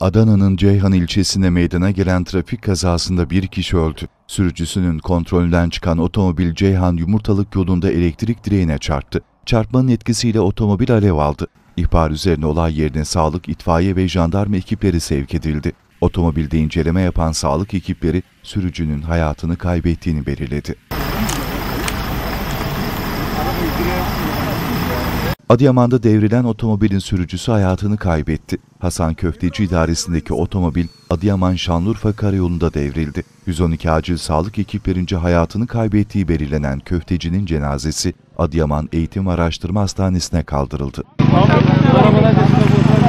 Adana'nın Ceyhan ilçesinde meydana gelen trafik kazasında bir kişi öldü. Sürücüsünün kontrolünden çıkan otomobil Ceyhan Yumurtalık yolunda elektrik direğine çarptı. Çarpmanın etkisiyle otomobil alev aldı. İhbar üzerine olay yerine sağlık, itfaiye ve jandarma ekipleri sevk edildi. Otomobilde inceleme yapan sağlık ekipleri sürücünün hayatını kaybettiğini belirledi. Adıyaman'da devrilen otomobilin sürücüsü hayatını kaybetti. Hasan Köfteci idaresindeki otomobil Adıyaman-Şanlıurfa karayolunda devrildi. 112 acil sağlık ekiplerince hayatını kaybettiği belirlenen köftecinin cenazesi Adıyaman Eğitim Araştırma Hastanesi'ne kaldırıldı. Tamam,